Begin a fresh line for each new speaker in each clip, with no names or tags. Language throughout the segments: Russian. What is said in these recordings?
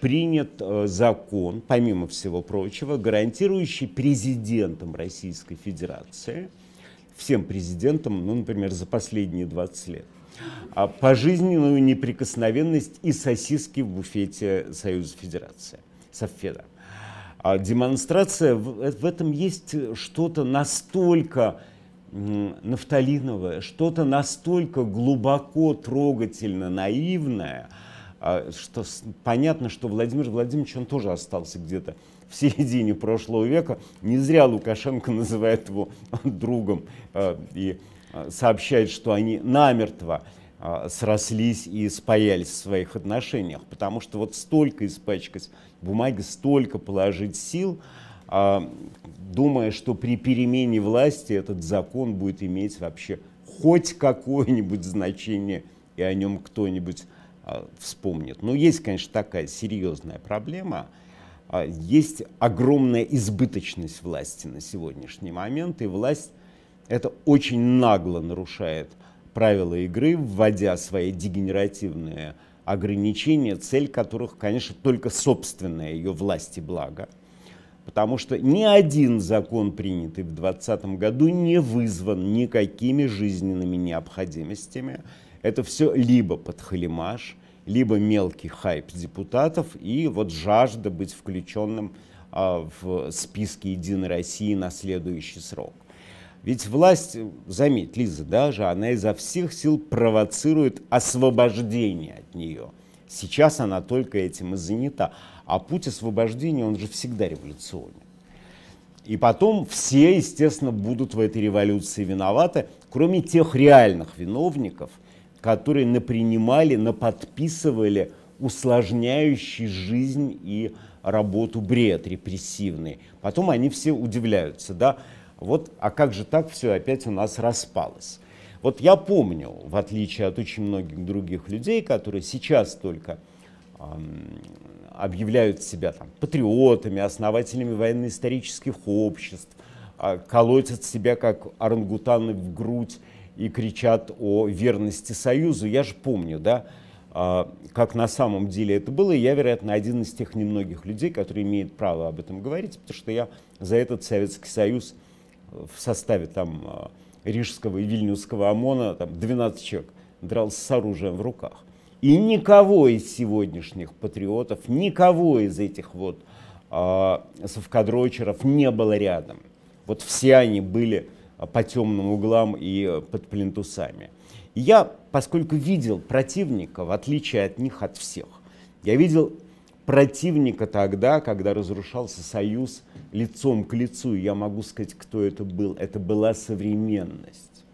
принят э, закон, помимо всего прочего, гарантирующий президентам Российской Федерации, всем президентам, ну, например, за последние 20 лет, а, пожизненную неприкосновенность и сосиски в буфете Союза Федерации, Совфеда. А, демонстрация, э, в этом есть э, что-то настолько нафталиновое, что-то настолько глубоко трогательно наивное – а что понятно, что Владимир Владимирович, он тоже остался где-то в середине прошлого века. Не зря Лукашенко называет его другом э, и э, сообщает, что они намертво э, срослись и спаялись в своих отношениях, потому что вот столько испачкать бумаги, столько положить сил, а, думая, что при перемене власти этот закон будет иметь вообще хоть какое-нибудь значение, и о нем кто-нибудь а, вспомнит. Но есть, конечно, такая серьезная проблема. А, есть огромная избыточность власти на сегодняшний момент, и власть это очень нагло нарушает правила игры, вводя свои дегенеративные ограничения, цель которых, конечно, только собственное ее власти благо. Потому что ни один закон, принятый в 2020 году, не вызван никакими жизненными необходимостями. Это все либо подхалимаш, либо мелкий хайп депутатов и вот жажда быть включенным а, в списки «Единой России» на следующий срок. Ведь власть, заметь, Лиза даже, она изо всех сил провоцирует освобождение от нее. Сейчас она только этим и занята. А путь освобождения, он же всегда революционен. И потом все, естественно, будут в этой революции виноваты, кроме тех реальных виновников – которые напринимали, наподписывали усложняющий жизнь и работу бред репрессивный. Потом они все удивляются, да, вот, а как же так все опять у нас распалось? Вот я помню, в отличие от очень многих других людей, которые сейчас только эм, объявляют себя там, патриотами, основателями военно-исторических обществ, э, колотят себя как орангутаны в грудь и кричат о верности Союзу. Я же помню, да, а, как на самом деле это было. я, вероятно, один из тех немногих людей, который имеет право об этом говорить, потому что я за этот Советский Союз в составе там а, Рижского и Вильнюсского ОМОНа, там 12 человек, дрался с оружием в руках. И никого из сегодняшних патриотов, никого из этих вот э, совкадрочеров не было рядом. Вот все они были Э, по темным углам и э, под плинтусами. И я, поскольку видел противника, в отличие от них, от всех, я видел противника тогда, когда разрушался союз лицом к лицу, я могу сказать, кто это был. Это была современность,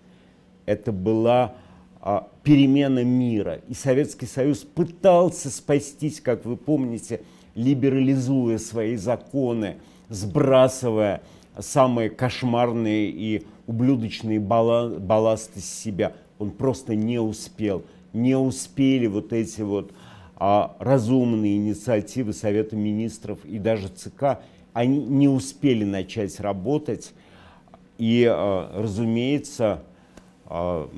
это была а, перемена мира. И Советский Союз пытался спастись, как вы помните, либерализуя свои законы, сбрасывая самые кошмарные и ублюдочные бала балласты с себя. Он просто не успел. Не успели вот эти вот а, разумные инициативы Совета Министров и даже ЦК. Они не успели начать работать. И, а, разумеется, а,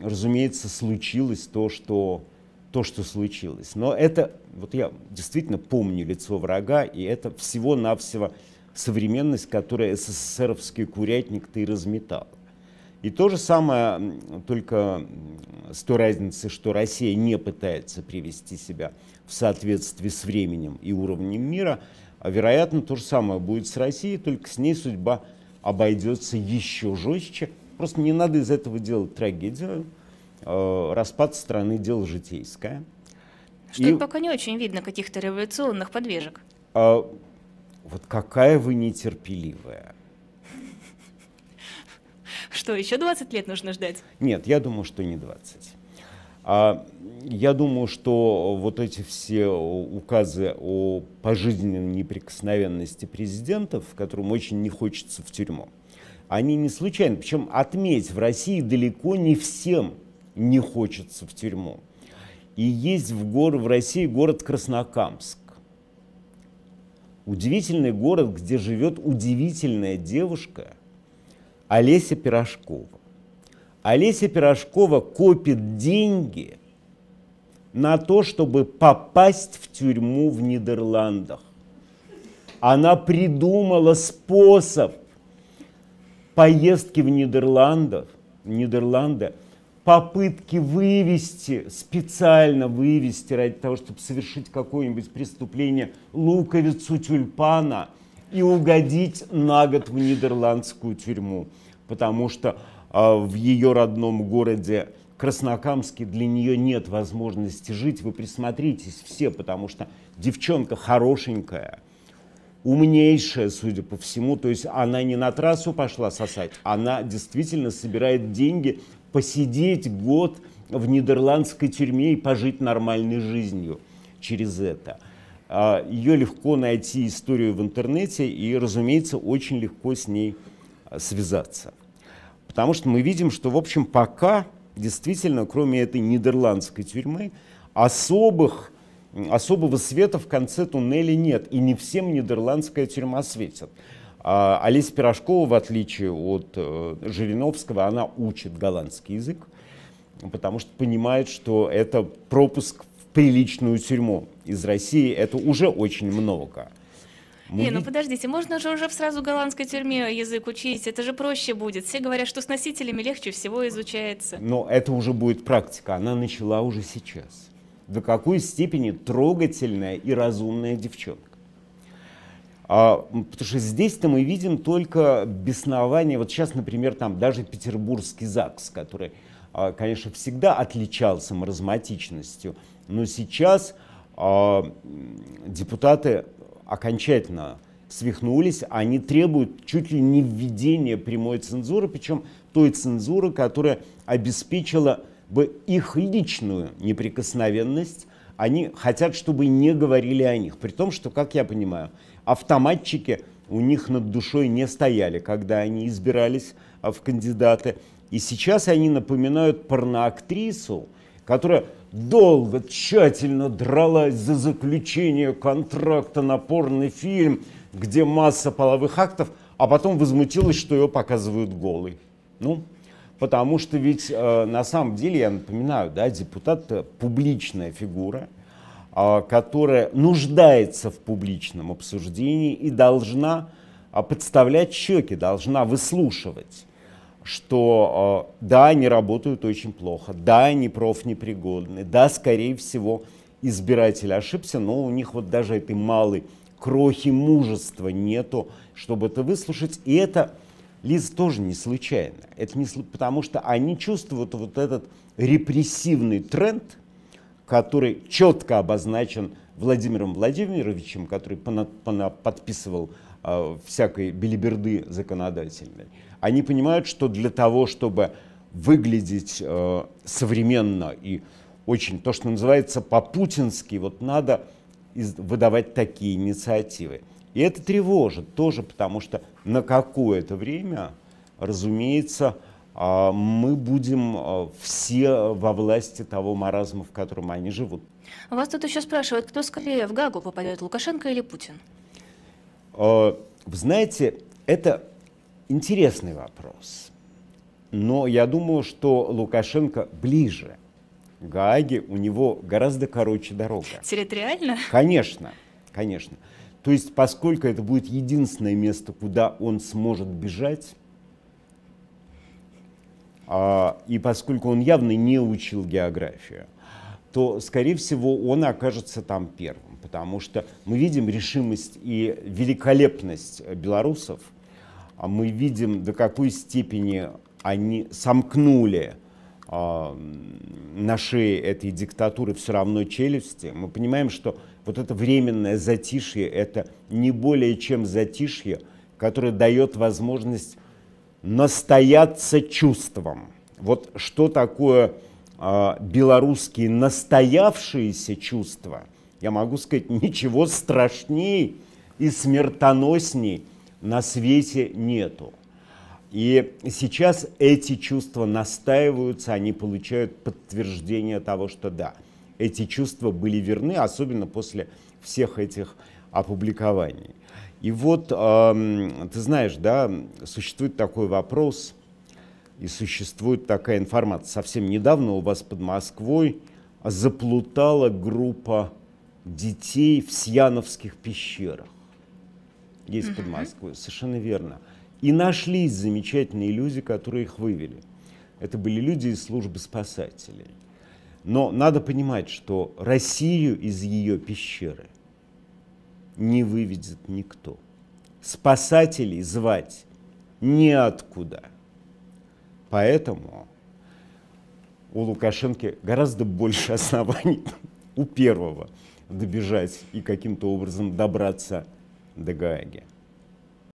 разумеется, случилось то, что то, что случилось. Но это, вот я действительно помню лицо врага, и это всего-навсего современность, которую СССРовский курятник-то и разметал. И то же самое, только с той разницей, что Россия не пытается привести себя в соответствии с временем и уровнем мира, а вероятно, то же самое будет с Россией, только с ней судьба обойдется еще жестче. Просто не надо из этого делать трагедию. А, распад страны – дело житейское. Что и... пока не очень видно каких-то революционных подвижек. А вот какая вы нетерпеливая. Что, еще 20 лет нужно ждать? Нет, я думаю, что не 20. А я думаю, что вот эти все указы о пожизненной неприкосновенности президентов, которым очень не хочется в тюрьму, они не случайны. Причем отметь, в России далеко не всем не хочется в тюрьму. И есть в, гор, в России город Краснокамск, Удивительный город, где живет удивительная девушка Олеся Пирожкова. Олеся Пирожкова копит деньги на то, чтобы попасть в тюрьму в Нидерландах. Она придумала способ поездки в Нидерландах, Нидерланды попытки вывести, специально вывести ради того, чтобы совершить какое-нибудь преступление луковицу тюльпана и угодить на год в нидерландскую тюрьму, потому что э, в ее родном городе Краснокамске для нее нет возможности жить. Вы присмотритесь все, потому что девчонка хорошенькая, умнейшая, судя по всему. То есть она не на трассу пошла сосать, она действительно собирает деньги посидеть год в нидерландской тюрьме и пожить нормальной жизнью через это. А, Ее легко найти историю в интернете и, разумеется, очень легко с ней а, связаться. Потому что мы видим, что, в общем, пока действительно, кроме этой нидерландской тюрьмы, особых, особого света в конце туннеля нет. И не всем нидерландская тюрьма светит. А Олеся Пирожкова, в отличие от э, Жириновского, она учит голландский язык, потому что понимает, что это пропуск в приличную тюрьму из России, это уже очень много. Не, ну подождите, можно же уже в сразу голландской тюрьме язык учить, это же проще будет. Все говорят, что с носителями легче всего изучается. Но это уже будет практика, она начала уже сейчас. До какой степени трогательная и разумная девчонка. А, потому что здесь-то мы видим только беснование. Вот сейчас, например, там даже петербургский ЗАГС, который, а, конечно, всегда отличался маразматичностью, но сейчас а, депутаты окончательно свихнулись, они требуют чуть ли не введения прямой цензуры, причем той цензуры, которая обеспечила бы их личную неприкосновенность, они хотят, чтобы не говорили о них. При том, что, как я понимаю, автоматчики у них над душой не стояли, когда они избирались а, в кандидаты. И сейчас они напоминают порноактрису, которая долго, тщательно дралась за заключение контракта на порный фильм, где масса половых актов, а потом возмутилась, что ее показывают голой. Ну, Потому что ведь э, на самом деле, я напоминаю, да, депутат э, публичная фигура, э, которая нуждается в публичном обсуждении и должна э, подставлять щеки, должна выслушивать что э, да, они работают очень плохо, да, они профнепригодны, да, скорее всего, избиратель ошибся, но у них вот даже этой малой крохи мужества нету, чтобы это выслушать. И это Лиц тоже не случайно. Это не, потому что они чувствуют вот этот репрессивный тренд, который четко обозначен Владимиром Владимировичем, который пона, пона, подписывал э, всякой билиберды законодательной. Они понимают, что для того, чтобы выглядеть э, современно и очень, то, что называется, по-путински, вот надо выдавать такие инициативы. И это тревожит тоже, потому что на какое-то время, разумеется, а, мы будем а, все во власти того маразма, в котором они живут. Вас тут еще спрашивают, кто скорее в Гагу попадет, Лукашенко или Путин? А, вы знаете, это интересный вопрос. Но я думаю, что Лукашенко ближе Гааге у него гораздо короче дорога. Территориально? Конечно, конечно. То есть, поскольку это будет единственное место, куда он сможет бежать, а, и поскольку он явно не учил географию, то, скорее всего, он окажется там первым, потому что мы видим решимость и великолепность белорусов, а мы видим, до какой степени они сомкнули а, на шее этой диктатуры все равно челюсти, мы понимаем, что вот это временное затишье – это не более чем затишье, которое дает возможность настояться чувством. Вот что такое э, белорусские настоявшиеся чувства, я могу сказать, ничего страшней и смертоносней на свете нету. И сейчас эти чувства настаиваются, они получают подтверждение того, что да, эти чувства были верны, особенно после всех этих опубликований. И вот, эм, ты знаешь, да, существует такой вопрос, и существует такая информация. Совсем недавно у вас под Москвой заплутала группа детей в Сьяновских пещерах. Есть угу. под Москвой, совершенно верно. И нашлись замечательные люди, которые их вывели. Это были люди из службы спасателей. Но надо понимать, что Россию из ее пещеры не выведет никто. Спасателей звать неоткуда. Поэтому у Лукашенко гораздо больше оснований у первого добежать и каким-то образом добраться до Гааги.